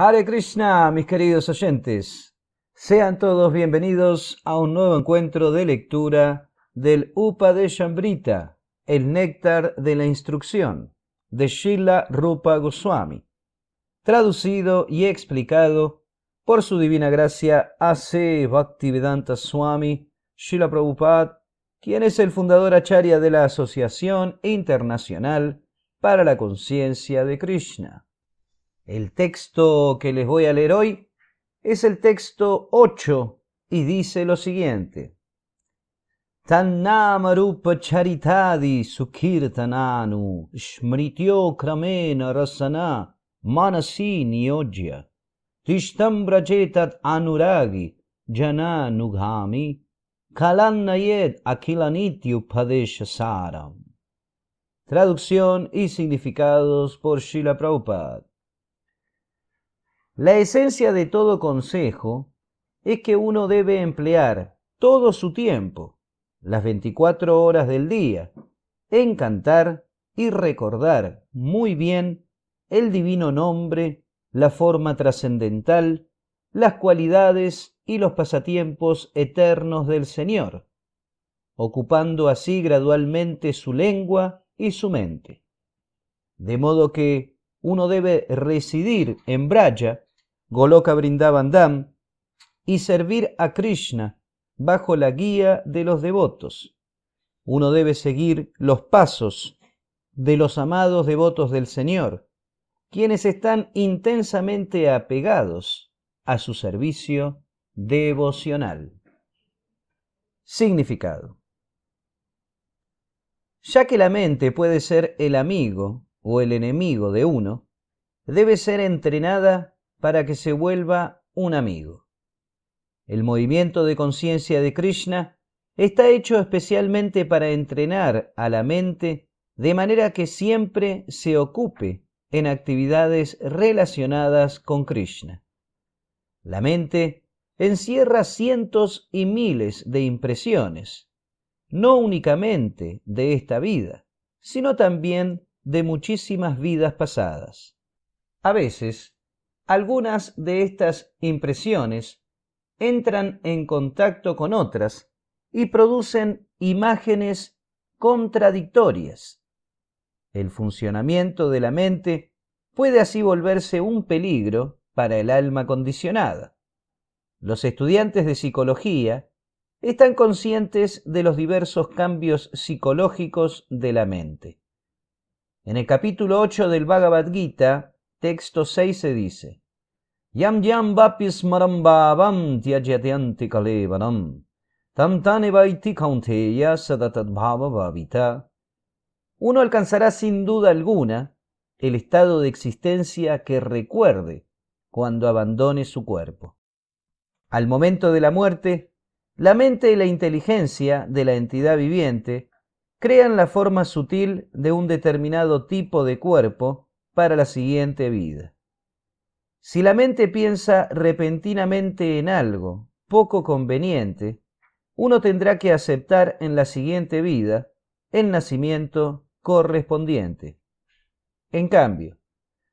Hare Krishna, mis queridos oyentes. Sean todos bienvenidos a un nuevo encuentro de lectura del Upa de el néctar de la instrucción, de Shila Rupa Goswami, traducido y explicado por su divina gracia A.C. Bhaktivedanta Swami Shila Prabhupada, quien es el fundador acharya de la Asociación Internacional para la Conciencia de Krishna. El texto que les voy a leer hoy es el texto 8 y dice lo siguiente. Tannamarupa charitadi sukirtananu smrityo kramena rasana manasi niyojya tishtam brachetat anuragi jana nugami kalannayet akilanityu saram. Traducción y significados por Shila la esencia de todo consejo es que uno debe emplear todo su tiempo, las 24 horas del día, en cantar y recordar muy bien el divino nombre, la forma trascendental, las cualidades y los pasatiempos eternos del Señor, ocupando así gradualmente su lengua y su mente. De modo que uno debe residir en Braya Goloka Brindaban Dam, y servir a Krishna bajo la guía de los devotos. Uno debe seguir los pasos de los amados devotos del Señor, quienes están intensamente apegados a su servicio devocional. Significado. Ya que la mente puede ser el amigo o el enemigo de uno, debe ser entrenada para que se vuelva un amigo. El movimiento de conciencia de Krishna está hecho especialmente para entrenar a la mente de manera que siempre se ocupe en actividades relacionadas con Krishna. La mente encierra cientos y miles de impresiones, no únicamente de esta vida, sino también de muchísimas vidas pasadas. A veces algunas de estas impresiones entran en contacto con otras y producen imágenes contradictorias. El funcionamiento de la mente puede así volverse un peligro para el alma condicionada. Los estudiantes de psicología están conscientes de los diversos cambios psicológicos de la mente. En el capítulo 8 del Bhagavad Gita texto 6 se dice, Yam yam vapis tam kaunteya bhava bhavita. Uno alcanzará sin duda alguna el estado de existencia que recuerde cuando abandone su cuerpo. Al momento de la muerte, la mente y la inteligencia de la entidad viviente crean la forma sutil de un determinado tipo de cuerpo para la siguiente vida. Si la mente piensa repentinamente en algo poco conveniente, uno tendrá que aceptar en la siguiente vida el nacimiento correspondiente. En cambio,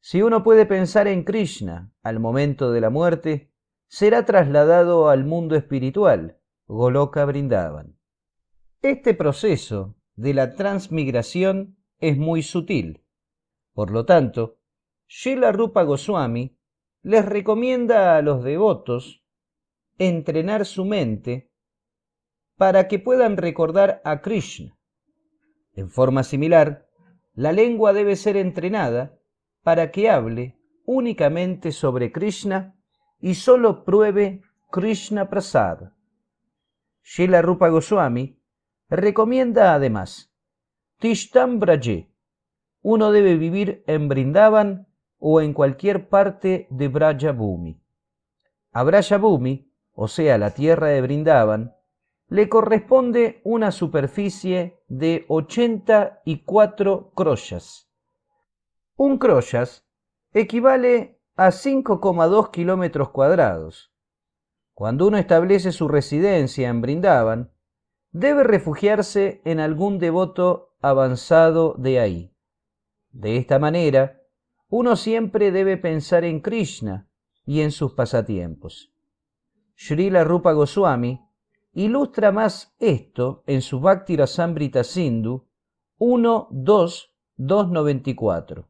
si uno puede pensar en Krishna al momento de la muerte, será trasladado al mundo espiritual, Goloka brindaban. Este proceso de la transmigración es muy sutil. Por lo tanto, Srila Rupa Goswami les recomienda a los devotos entrenar su mente para que puedan recordar a Krishna. En forma similar, la lengua debe ser entrenada para que hable únicamente sobre Krishna y solo pruebe Krishna Prasad. Srila Rupa Goswami recomienda además Tishtam uno debe vivir en Brindavan o en cualquier parte de brayabumi A Brayabumi, o sea, la tierra de Brindavan, le corresponde una superficie de 84 croyas. Un croyas equivale a 5,2 kilómetros cuadrados. Cuando uno establece su residencia en Brindavan, debe refugiarse en algún devoto avanzado de ahí. De esta manera, uno siempre debe pensar en Krishna y en sus pasatiempos. Srila Rupa Goswami ilustra más esto en su Bhakti Rasambrita Sindhu 1 2 294.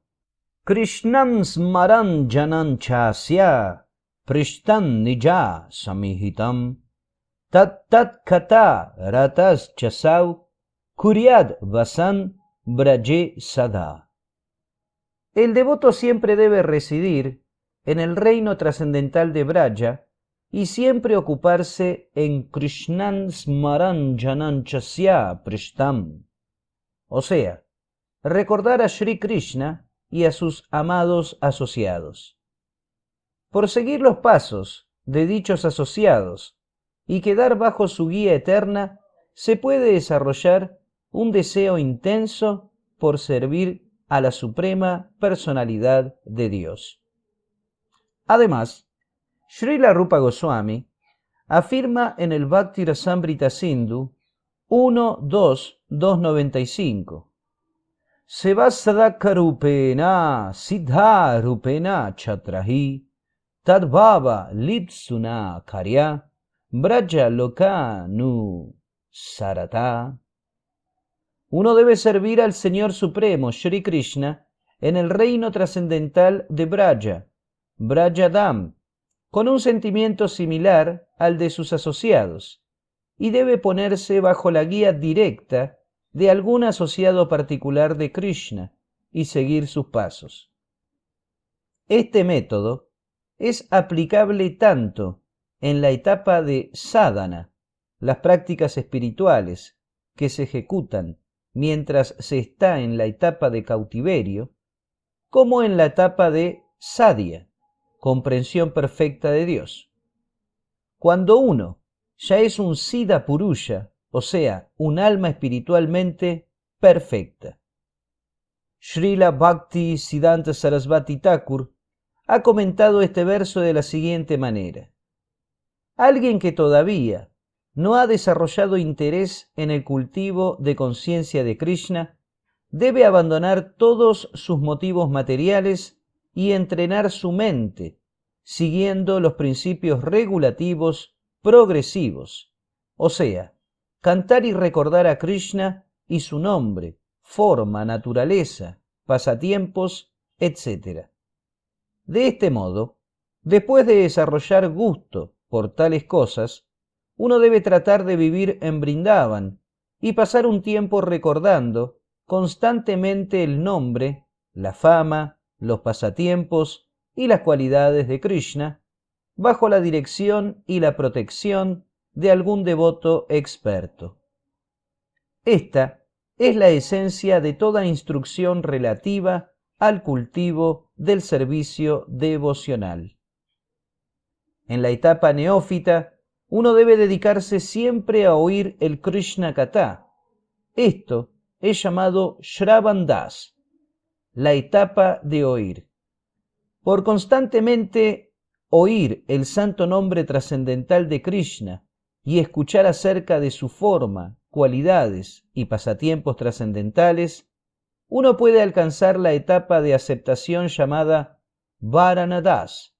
Krishnam janan chasya prishtan nija samihitam tat tat kata ratas chasau kuryad vasan braje sada. El devoto siempre debe residir en el reino trascendental de Braya y siempre ocuparse en Krishnan Smaran Chasya Prishtam, o sea, recordar a Shri Krishna y a sus amados asociados. Por seguir los pasos de dichos asociados y quedar bajo su guía eterna, se puede desarrollar un deseo intenso por servir a la suprema personalidad de Dios. Además, Srila Rupa Goswami afirma en el Bhakti Rasambrita Sindhu 1.2.295 siddha Siddharupena Chatrahi Tadbhava Lipsuna Karya Braja Lokanu Sarata uno debe servir al Señor Supremo, Sri Krishna, en el reino trascendental de Braja, Braja Dham, con un sentimiento similar al de sus asociados, y debe ponerse bajo la guía directa de algún asociado particular de Krishna y seguir sus pasos. Este método es aplicable tanto en la etapa de sadhana, las prácticas espirituales que se ejecutan mientras se está en la etapa de cautiverio, como en la etapa de sadia, comprensión perfecta de Dios. Cuando uno ya es un Siddha purusha, o sea, un alma espiritualmente perfecta. Srila Bhakti Siddhanta Sarasvati Thakur ha comentado este verso de la siguiente manera. Alguien que todavía no ha desarrollado interés en el cultivo de conciencia de Krishna, debe abandonar todos sus motivos materiales y entrenar su mente, siguiendo los principios regulativos progresivos, o sea, cantar y recordar a Krishna y su nombre, forma, naturaleza, pasatiempos, etc. De este modo, después de desarrollar gusto por tales cosas, uno debe tratar de vivir en Brindaban y pasar un tiempo recordando constantemente el nombre, la fama, los pasatiempos y las cualidades de Krishna bajo la dirección y la protección de algún devoto experto. Esta es la esencia de toda instrucción relativa al cultivo del servicio devocional. En la etapa neófita, uno debe dedicarse siempre a oír el Krishna Katha. Esto es llamado Shravan Das, la etapa de oír. Por constantemente oír el santo nombre trascendental de Krishna y escuchar acerca de su forma, cualidades y pasatiempos trascendentales, uno puede alcanzar la etapa de aceptación llamada Varanadas.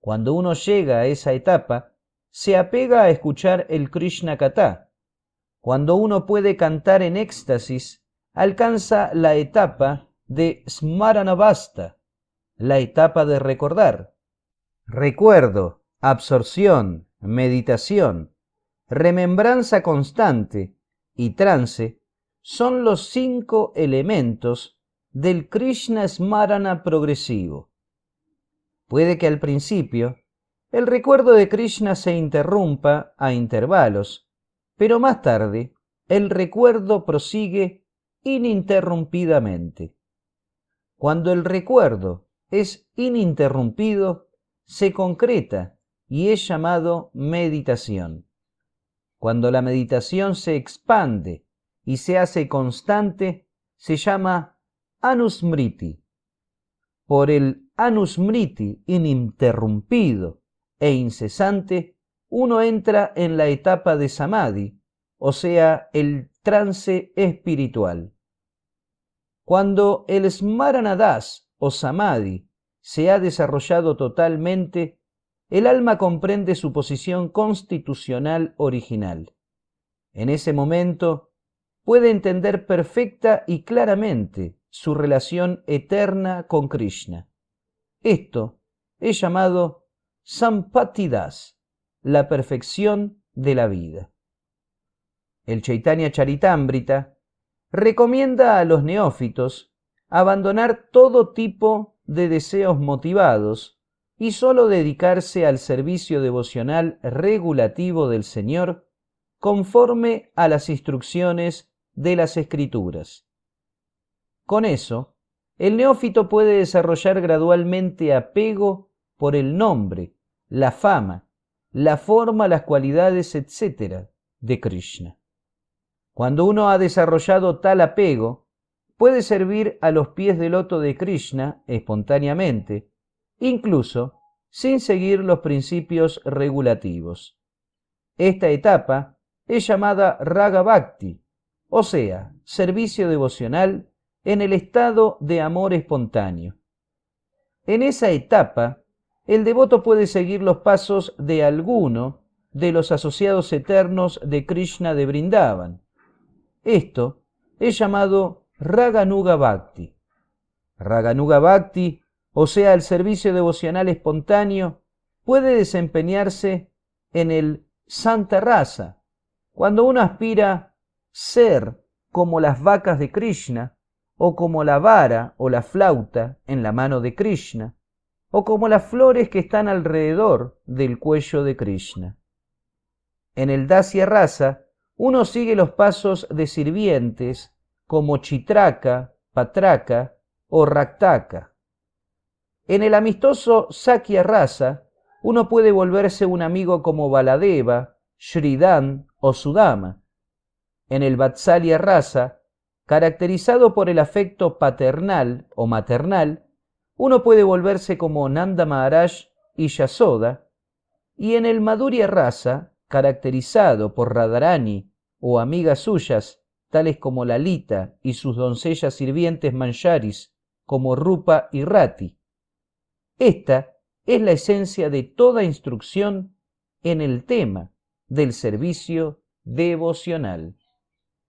Cuando uno llega a esa etapa, se apega a escuchar el Krishna Katha. Cuando uno puede cantar en éxtasis, alcanza la etapa de Smaranavasta, la etapa de recordar. Recuerdo, absorción, meditación, remembranza constante y trance son los cinco elementos del Krishna Smarana progresivo. Puede que al principio el recuerdo de Krishna se interrumpa a intervalos, pero más tarde el recuerdo prosigue ininterrumpidamente. Cuando el recuerdo es ininterrumpido, se concreta y es llamado meditación. Cuando la meditación se expande y se hace constante, se llama anusmriti. Por el anusmriti ininterrumpido e incesante, uno entra en la etapa de samadhi, o sea, el trance espiritual. Cuando el smaranadas o samadhi se ha desarrollado totalmente, el alma comprende su posición constitucional original. En ese momento puede entender perfecta y claramente su relación eterna con Krishna. Esto es llamado Sampatidas, la perfección de la vida. El Chaitanya Charitambrita recomienda a los neófitos abandonar todo tipo de deseos motivados y sólo dedicarse al servicio devocional regulativo del Señor conforme a las instrucciones de las Escrituras. Con eso, el neófito puede desarrollar gradualmente apego por el nombre, la fama, la forma, las cualidades, etc. de Krishna. Cuando uno ha desarrollado tal apego, puede servir a los pies del loto de Krishna espontáneamente, incluso sin seguir los principios regulativos. Esta etapa es llamada Raga Bhakti, o sea, servicio devocional en el estado de amor espontáneo. En esa etapa, el devoto puede seguir los pasos de alguno de los asociados eternos de Krishna de Brindavan. Esto es llamado Raganuga Bhakti. Raganuga Bhakti, o sea, el servicio devocional espontáneo, puede desempeñarse en el Santa Rasa. cuando uno aspira ser como las vacas de Krishna, o como la vara o la flauta en la mano de Krishna, o como las flores que están alrededor del cuello de Krishna. En el Dasya Rasa, uno sigue los pasos de sirvientes como Chitraka, Patraka o Raktaka. En el amistoso Sakya Rasa, uno puede volverse un amigo como Baladeva, Shridan o Sudama. En el Vatsalya Rasa, caracterizado por el afecto paternal o maternal, uno puede volverse como Nanda Maharaj y Yasoda, y en el Madhurya Rasa, caracterizado por Radharani o amigas suyas, tales como Lalita y sus doncellas sirvientes mancharis, como Rupa y Rati. Esta es la esencia de toda instrucción en el tema del servicio devocional.